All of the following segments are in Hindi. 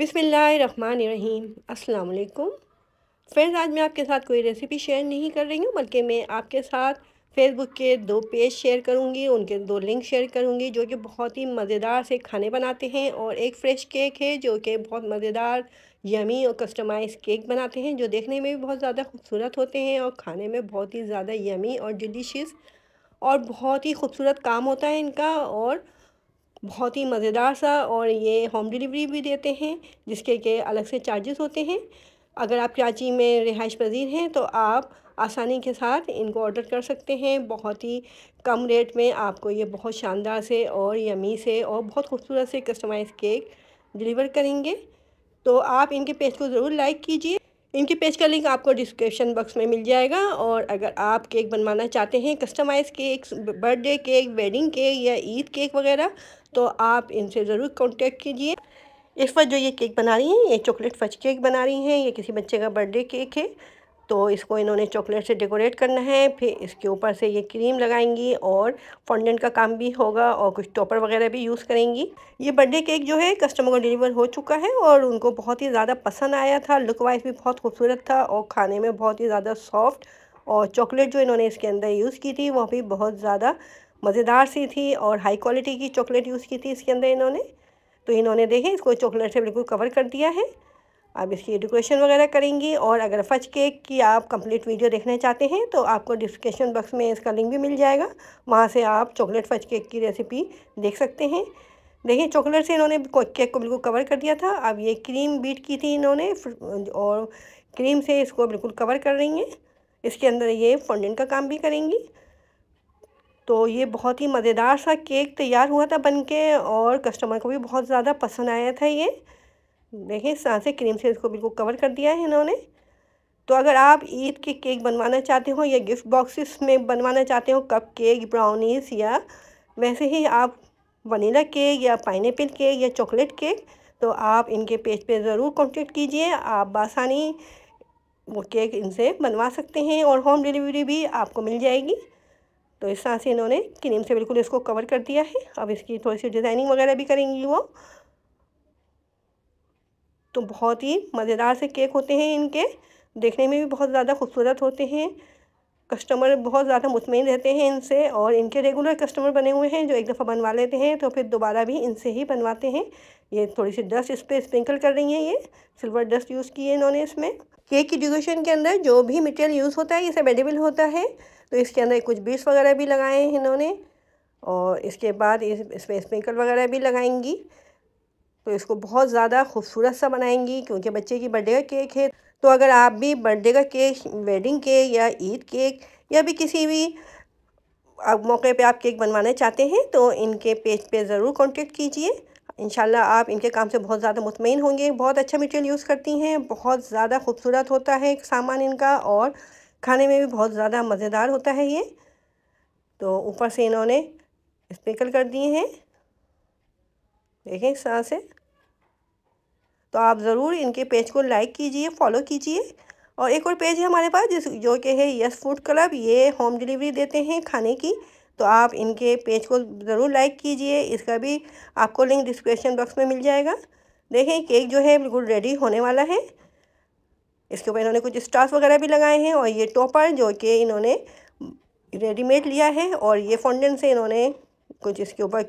बिसमीम् अल्लाम फ्रेंड्स आज मैं आपके साथ कोई रेसिपी शेयर नहीं कर रही हूँ बल्कि मैं आपके साथ फेसबुक के दो पेज शेयर करूँगी उनके दो लिंक शेयर करूँगी जो कि बहुत ही मज़ेदार से खाने बनाते हैं और एक फ़्रेश केक है जो कि बहुत मज़ेदार यमी और कस्टमाइज केक बनाते हैं जो देखने में भी बहुत ज़्यादा खूबसूरत होते हैं और खाने में बहुत ही ज़्यादा यमी और डिलीशियस और बहुत ही खूबसूरत काम होता है इनका और बहुत ही मज़ेदार सा और ये होम डिलीवरी भी देते हैं जिसके के अलग से चार्जेस होते हैं अगर आप कराची में रिहाइश पजीर हैं तो आप आसानी के साथ इनको ऑर्डर कर सकते हैं बहुत ही कम रेट में आपको ये बहुत शानदार से और यमी से और बहुत खूबसूरत से कस्टमाइज केक डिलीवर करेंगे तो आप इनके पेज को ज़रूर लाइक कीजिए इनके पेज का लिंक आपको डिस्क्रिप्शन बॉक्स में मिल जाएगा और अगर आप केक बनवाना चाहते हैं customize cake birthday cake wedding cake या ईद केक वगैरह तो आप इनसे ज़रूर कॉन्टेक्ट कीजिए इस वक्त जो ये केक बना रही हैं ये चॉकलेट फच केक बना रही हैं ये किसी बच्चे का बर्थडे केक है तो इसको इन्होंने चॉकलेट से डेकोरेट करना है फिर इसके ऊपर से ये क्रीम लगाएंगी और फॉन्डेंट का काम भी होगा और कुछ टॉपर वगैरह भी यूज़ करेंगी ये बर्थडे केक जो है कस्टमर को डिलीवर हो चुका है और उनको बहुत ही ज़्यादा पसंद आया था लुक वाइज भी बहुत खूबसूरत था और खाने में बहुत ही ज़्यादा सॉफ्ट और चॉकलेट जो इन्होंने इसके अंदर यूज़ की थी वह भी बहुत ज़्यादा मज़ेदार सी थी और हाई क्वालिटी की चॉकलेट यूज़ की थी इसके अंदर इन्होंने तो इन्होंने देखें इसको चॉकलेट से बिल्कुल कवर कर दिया है आप इसकी डेकोरेशन वगैरह करेंगी और अगर फच केक की आप कंप्लीट वीडियो देखना चाहते हैं तो आपको डिस्क्रिप्शन बॉक्स में इसका लिंक भी मिल जाएगा वहाँ से आप चॉकलेट फच केक की रेसिपी देख सकते हैं देखिए चॉकलेट से इन्होंने केक को बिल्कुल कवर कर दिया था अब ये क्रीम बीट की थी इन्होंने और क्रीम से इसको बिल्कुल कवर कर रही हैं इसके अंदर ये फोंडेंट का काम भी करेंगी तो ये बहुत ही मज़ेदार सा केक तैयार हुआ था बन के और कस्टमर को भी बहुत ज़्यादा पसंद आया था ये देखें इस से क्रीम से इसको बिल्कुल कवर कर दिया है इन्होंने तो अगर आप ईद के केक बनवाना चाहते हो या गिफ्ट बॉक्सेस में बनवाना चाहते हो कप केक ब्राउनीज़ या वैसे ही आप वनीला केक या पाइन केक या चॉकलेट केक तो आप इनके पेज पे ज़रूर कॉन्टेक्ट कीजिए आप बासानी वो केक इनसे बनवा सकते हैं और होम डिलीवरी भी आपको मिल जाएगी तो इस तरह से इन्होंने क्रीम से बिल्कुल इसको कवर कर दिया है अब इसकी थोड़ी सी डिज़ाइनिंग वगैरह भी करेंगी वो तो बहुत ही मज़ेदार से केक होते हैं इनके देखने में भी बहुत ज़्यादा खूबसूरत होते हैं कस्टमर बहुत ज़्यादा मुतमिन रहते हैं इनसे और इनके रेगुलर कस्टमर बने हुए हैं जो एक दफ़ा बनवा लेते हैं तो फिर दोबारा भी इनसे ही बनवाते हैं ये थोड़ी सी डस्ट इस पर स्प्रिंकल कर रही हैं ये सिल्वर डस्ट यूज़ की है इन्होंने इसमें केक की ड्यूरेशन के अंदर जो भी मटेरियल यूज़ होता है ये सब होता है तो इसके अंदर कुछ बीट्स वगैरह भी लगाए हैं इन्होंने और इसके बाद इस इसमें स्प्रिंकल वगैरह भी लगाएंगी तो इसको बहुत ज़्यादा खूबसूरत सा बनाएंगी क्योंकि बच्चे की बर्थडे का केक है तो अगर आप भी बर्थडे का केक वेडिंग केक या ईद केक या भी किसी भी मौके पे आप केक बनवाना चाहते हैं तो इनके पेज पे ज़रूर कांटेक्ट कीजिए इन आप इनके काम से बहुत ज़्यादा मुतमिन होंगे बहुत अच्छा मटेरियल यूज़ करती हैं बहुत ज़्यादा खूबसूरत होता है सामान इनका और खाने में भी बहुत ज़्यादा मज़ेदार होता है ये तो ऊपर से इन्होंने स्प्रिकल कर दिए हैं देखें इस तरह से तो आप ज़रूर इनके पेज को लाइक कीजिए फॉलो कीजिए और एक और पेज है हमारे पास जिस जो कि है यस फूड क्लब ये होम डिलीवरी देते हैं खाने की तो आप इनके पेज को ज़रूर लाइक कीजिए इसका भी आपको लिंक डिस्क्रिप्शन बॉक्स में मिल जाएगा देखें केक जो है बिल्कुल रेडी होने वाला है इसके ऊपर इन्होंने कुछ स्टार्स वगैरह भी लगाए हैं और ये टॉपर जो कि इन्होंने रेडीमेड लिया है और ये फॉन्डेंट से इन्होंने कुछ इसके ऊपर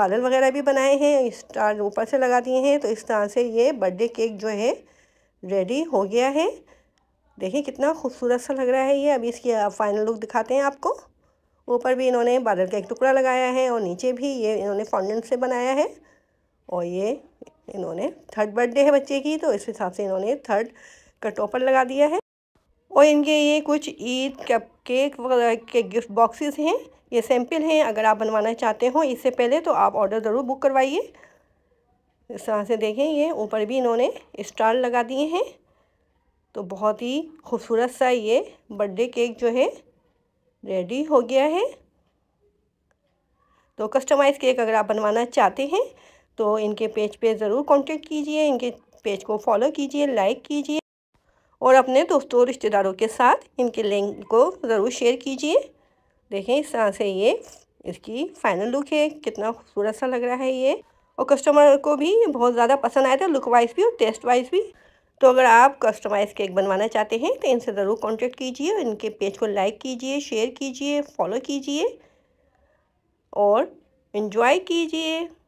बादल वगैरह भी बनाए हैं स्टार ऊपर से लगा दिए हैं तो इस तरह से ये बर्थडे केक जो है रेडी हो गया है देखिए कितना खूबसूरत सा लग रहा है ये अभी इसकी फाइनल लुक दिखाते हैं आपको ऊपर भी इन्होंने बादल का एक टुकड़ा लगाया है और नीचे भी ये इन्होंने फॉन्डेंट से बनाया है और ये इन्होंने थर्ड बर्थडे है बच्चे की तो इस हिसाब से इन्होंने थर्ड का टॉपर लगा दिया है और इनके ये कुछ ईद कप केक वगैरह के गिफ्ट बॉक्सेस हैं ये सैम्पल हैं अगर आप बनवाना चाहते हो इससे पहले तो आप ऑर्डर ज़रूर बुक करवाइए इस तरह से देखें ये ऊपर भी इन्होंने स्टार लगा दिए हैं तो बहुत ही खूबसूरत सा ये बर्थडे केक जो है रेडी हो गया है तो कस्टमाइज़ केक अगर आप बनवाना चाहते हैं तो इनके पेज पे ज़रूर कांटेक्ट कीजिए इनके पेज को फॉलो कीजिए लाइक कीजिए और अपने दोस्तों रिश्तेदारों के साथ इनके लिंक को ज़रूर शेयर कीजिए देखें इस तरह से ये इसकी फाइनल लुक है कितना खूबसूरत सा लग रहा है ये और कस्टमर को भी बहुत ज़्यादा पसंद आया था लुक वाइज भी और टेस्ट वाइज भी तो अगर आप कस्टमाइज़ केक बनवाना चाहते हैं तो इनसे ज़रूर कॉन्टेक्ट कीजिए और इनके पेज को लाइक कीजिए शेयर कीजिए फॉलो कीजिए और इन्जॉय कीजिए